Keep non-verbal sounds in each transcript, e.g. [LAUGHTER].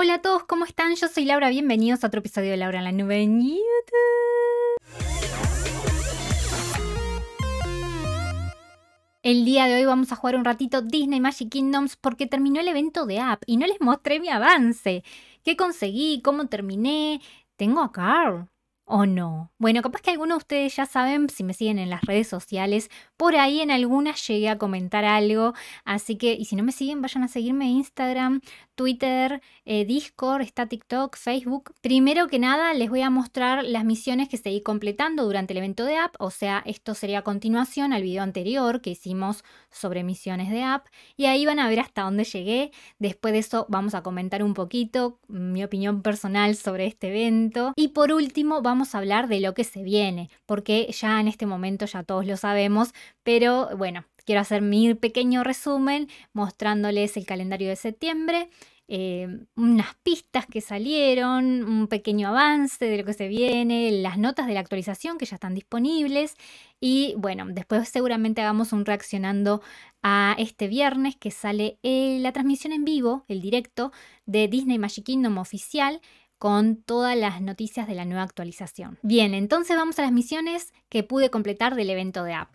Hola a todos, ¿cómo están? Yo soy Laura, bienvenidos a otro episodio de Laura en la Nube en YouTube. El día de hoy vamos a jugar un ratito Disney Magic Kingdoms porque terminó el evento de app y no les mostré mi avance. ¿Qué conseguí? ¿Cómo terminé? Tengo a Carl o no. Bueno, capaz que algunos de ustedes ya saben, si me siguen en las redes sociales, por ahí en algunas llegué a comentar algo, así que, y si no me siguen, vayan a seguirme Instagram, Twitter, eh, Discord, está TikTok, Facebook. Primero que nada, les voy a mostrar las misiones que seguí completando durante el evento de app, o sea, esto sería a continuación al video anterior que hicimos sobre misiones de app, y ahí van a ver hasta dónde llegué. Después de eso vamos a comentar un poquito mi opinión personal sobre este evento, y por último vamos a hablar de lo que se viene, porque ya en este momento ya todos lo sabemos, pero bueno, quiero hacer mi pequeño resumen mostrándoles el calendario de septiembre. Eh, unas pistas que salieron, un pequeño avance de lo que se viene, las notas de la actualización que ya están disponibles y bueno, después seguramente hagamos un reaccionando a este viernes que sale eh, la transmisión en vivo, el directo de Disney Magic Kingdom oficial con todas las noticias de la nueva actualización. Bien, entonces vamos a las misiones que pude completar del evento de app.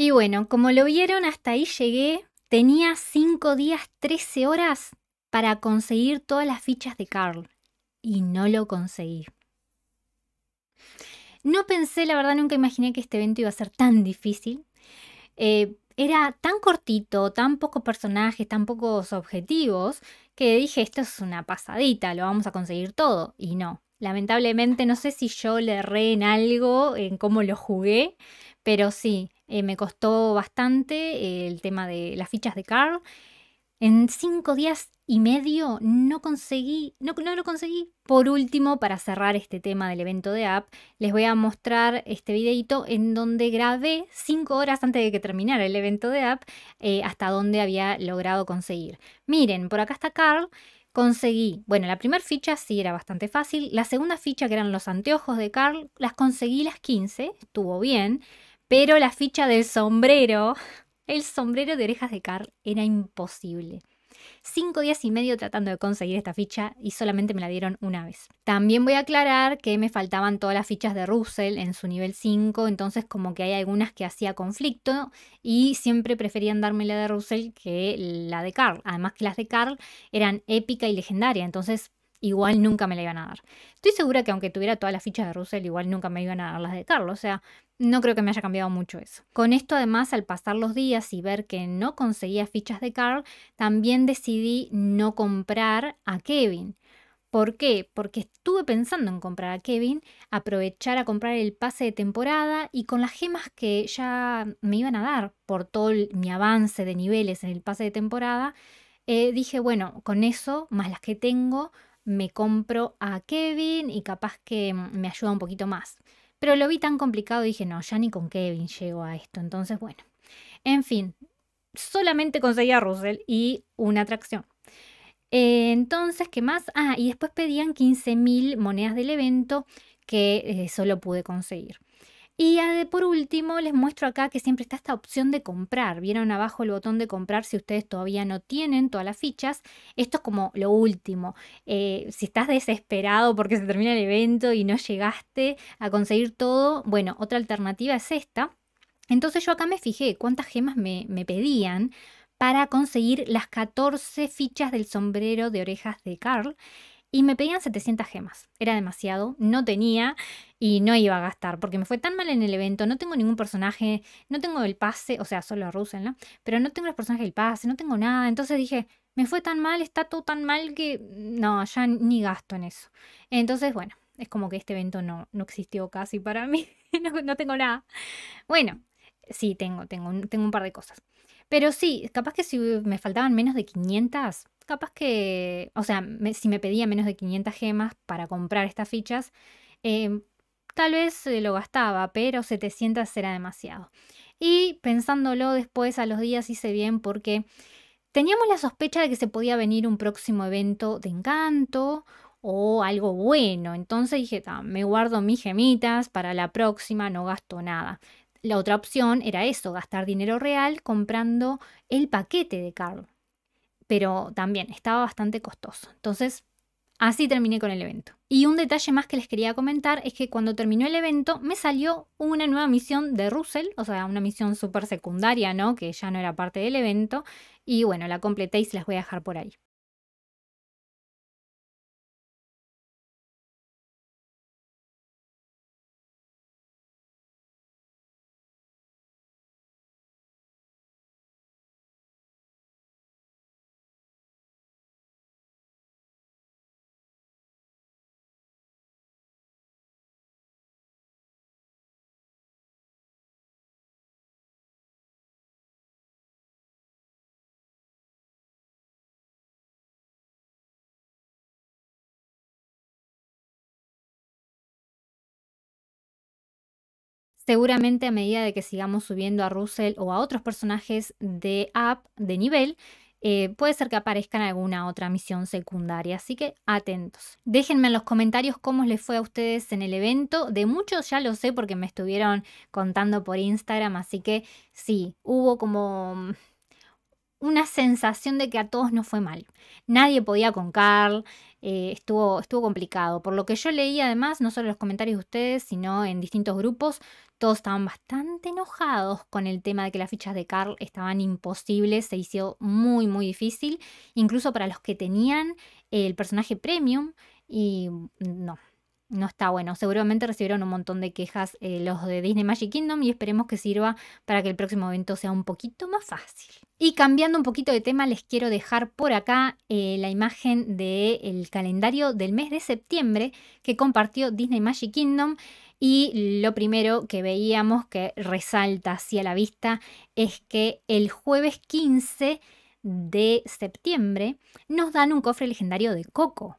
Y bueno, como lo vieron, hasta ahí llegué. Tenía 5 días, 13 horas para conseguir todas las fichas de Carl. Y no lo conseguí. No pensé, la verdad, nunca imaginé que este evento iba a ser tan difícil. Eh, era tan cortito, tan pocos personajes, tan pocos objetivos, que dije, esto es una pasadita, lo vamos a conseguir todo. Y no, lamentablemente no sé si yo le erré en algo, en cómo lo jugué, pero sí, eh, me costó bastante eh, el tema de las fichas de Carl. En cinco días y medio no conseguí, no, lo conseguí. Por último, para cerrar este tema del evento de app, les voy a mostrar este videito en donde grabé cinco horas antes de que terminara el evento de app eh, hasta donde había logrado conseguir. Miren, por acá está Carl. Conseguí, bueno, la primera ficha sí era bastante fácil. La segunda ficha, que eran los anteojos de Carl, las conseguí las 15, estuvo bien. Pero la ficha del sombrero, el sombrero de orejas de Carl, era imposible. Cinco días y medio tratando de conseguir esta ficha y solamente me la dieron una vez. También voy a aclarar que me faltaban todas las fichas de Russell en su nivel 5, entonces como que hay algunas que hacía conflicto y siempre preferían darme la de Russell que la de Carl. Además que las de Carl eran épica y legendaria, entonces igual nunca me la iban a dar. Estoy segura que aunque tuviera todas las fichas de Russell, igual nunca me iban a dar las de Carlos. O sea, no creo que me haya cambiado mucho eso. Con esto además, al pasar los días y ver que no conseguía fichas de Carl, también decidí no comprar a Kevin. ¿Por qué? Porque estuve pensando en comprar a Kevin, aprovechar a comprar el pase de temporada y con las gemas que ya me iban a dar por todo mi avance de niveles en el pase de temporada, eh, dije, bueno, con eso, más las que tengo, me compro a Kevin y capaz que mm, me ayuda un poquito más. Pero lo vi tan complicado y dije, no, ya ni con Kevin llego a esto. Entonces, bueno, en fin, solamente conseguí a Russell y una atracción. Eh, entonces, ¿qué más? Ah, y después pedían 15.000 monedas del evento que eh, solo pude conseguir. Y por último, les muestro acá que siempre está esta opción de comprar. Vieron abajo el botón de comprar si ustedes todavía no tienen todas las fichas. Esto es como lo último. Eh, si estás desesperado porque se termina el evento y no llegaste a conseguir todo, bueno, otra alternativa es esta. Entonces yo acá me fijé cuántas gemas me, me pedían para conseguir las 14 fichas del sombrero de orejas de Carl y me pedían 700 gemas. Era demasiado, no tenía y no iba a gastar porque me fue tan mal en el evento, no tengo ningún personaje, no tengo el pase, o sea, solo a Russell, ¿no? Pero no tengo los personajes del pase, no tengo nada. Entonces dije, me fue tan mal, está todo tan mal que mm, no, ya ni gasto en eso. Entonces, bueno, es como que este evento no, no existió casi para mí, [LAUGHS] no, tengo nada. Bueno, sí, tengo, tengo, tengo un par de cosas. Pero sí, capaz que si me faltaban menos de 500, capaz que, o sea, si me pedía menos de 500 gemas para comprar estas fichas, eh, tal vez eh, lo gastaba, pero 700 era demasiado. Y pensándolo después a los días hice bien porque teníamos la sospecha de que se podía venir un próximo evento de encanto o algo bueno. Entonces dije, me guardo mis gemitas para la próxima, no gasto nada. La otra opción era eso, gastar dinero real comprando el paquete de Carl pero también estaba bastante costoso. Entonces, así terminé con el evento. Y un detalle más que les quería comentar es que cuando terminó el evento me salió una nueva misión de Russell, o sea, una misión súper secundaria, ¿no? Que ya no era parte del evento. Y bueno, la completé y se las voy a dejar por ahí. Seguramente a medida de que sigamos subiendo a Russell o a otros personajes de app de nivel, eh, puede ser que aparezcan alguna otra misión secundaria, así que atentos. Déjenme en los comentarios cómo les fue a ustedes en el evento. De muchos ya lo sé porque me estuvieron contando por Instagram, así que sí, hubo como mm, una sensación de que a todos no fue mal. Nadie podía con Carl, eh, estuvo, estuvo complicado. Por lo que yo leí además, no solo los comentarios de ustedes, sino en distintos grupos, todos estaban bastante enojados con el tema de que las fichas de Carl estaban imposibles, se hizo muy, muy difícil, incluso para los que tenían el personaje premium. Y no, no está bueno. Seguramente recibieron un montón de quejas eh, los de Disney Magic Kingdom y esperemos que sirva para que el próximo evento sea un poquito más fácil. Y cambiando un poquito de tema, les quiero dejar por acá eh, la imagen del calendario del mes de septiembre que compartió Disney Magic Kingdom. Y lo primero que veíamos que resalta así a la vista es que el jueves 15 de septiembre nos dan un cofre legendario de Coco.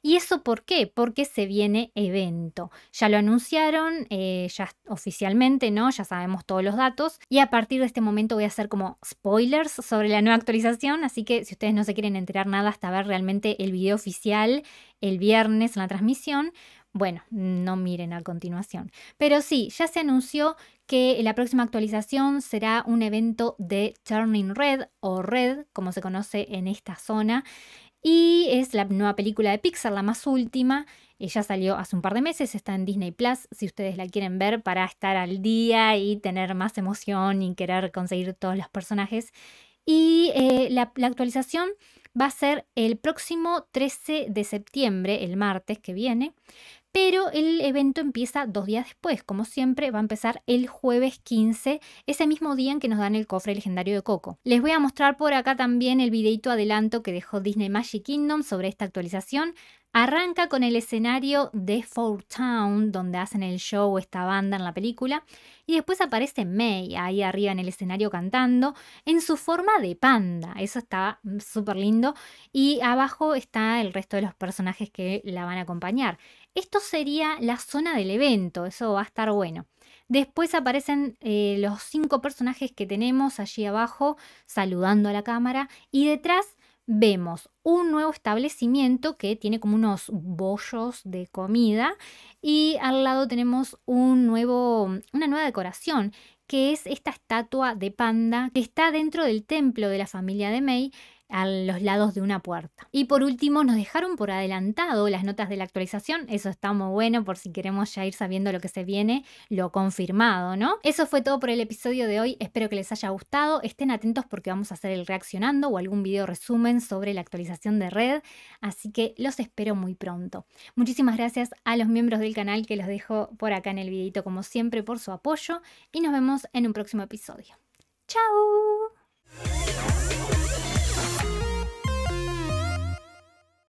¿Y eso por qué? Porque se viene evento. Ya lo anunciaron, eh, ya oficialmente, ¿no? Ya sabemos todos los datos. Y a partir de este momento voy a hacer como spoilers sobre la nueva actualización. Así que si ustedes no se quieren enterar nada hasta ver realmente el video oficial el viernes en la transmisión, bueno, no miren a continuación. Pero sí, ya se anunció que la próxima actualización será un evento de Turning Red o Red, como se conoce en esta zona. Y es la nueva película de Pixar, la más última. Ella eh, salió hace un par de meses, está en Disney Plus, si ustedes la quieren ver para estar al día y tener más emoción y querer conseguir todos los personajes. Y eh, la, la actualización va a ser el próximo 13 de septiembre, el martes que viene, pero el evento empieza dos días después, como siempre va a empezar el jueves 15, ese mismo día en que nos dan el cofre legendario de Coco. Les voy a mostrar por acá también el videito adelanto que dejó Disney Magic Kingdom sobre esta actualización, Arranca con el escenario de Four Town, donde hacen el show esta banda en la película, y después aparece May ahí arriba en el escenario cantando en su forma de panda. Eso está súper lindo. Y abajo está el resto de los personajes que la van a acompañar. Esto sería la zona del evento, eso va a estar bueno. Después aparecen eh, los cinco personajes que tenemos allí abajo saludando a la cámara y detrás vemos un nuevo establecimiento que tiene como unos bollos de comida y al lado tenemos un nuevo, una nueva decoración que es esta estatua de panda que está dentro del templo de la familia de Mei a los lados de una puerta. Y por último, nos dejaron por adelantado las notas de la actualización. Eso está muy bueno por si queremos ya ir sabiendo lo que se viene, lo confirmado, ¿no? Eso fue todo por el episodio de hoy. Espero que les haya gustado. Estén atentos porque vamos a hacer el reaccionando o algún video resumen sobre la actualización de red. Así que los espero muy pronto. Muchísimas gracias a los miembros del canal que los dejo por acá en el videito como siempre por su apoyo y nos vemos en un próximo episodio. ¡Chao!